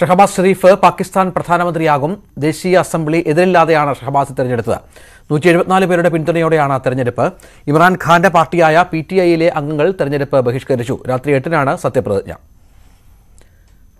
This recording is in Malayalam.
ഷഹബാസ് ഷെരീഫ് പാകിസ്ഥാൻ പ്രധാനമന്ത്രിയാകും ദേശീയ അസംബ്ലി എതിരില്ലാതെയാണ് ഷഹബാസ് തെരഞ്ഞെടുത്തത് നൂറ്റി എഴുപത്തിനാല് പേരുടെ പിന്തുണയോടെയാണ് തെരഞ്ഞെടുപ്പ് ഇമ്രാൻഖാന്റെ പാർട്ടിയായ പി ടി ഐയിലെ അംഗങ്ങൾ തെരഞ്ഞെടുപ്പ് ബഹിഷ്കരിച്ചു രാത്രി എട്ടിനാണ് സത്യപ്രതിജ്ഞ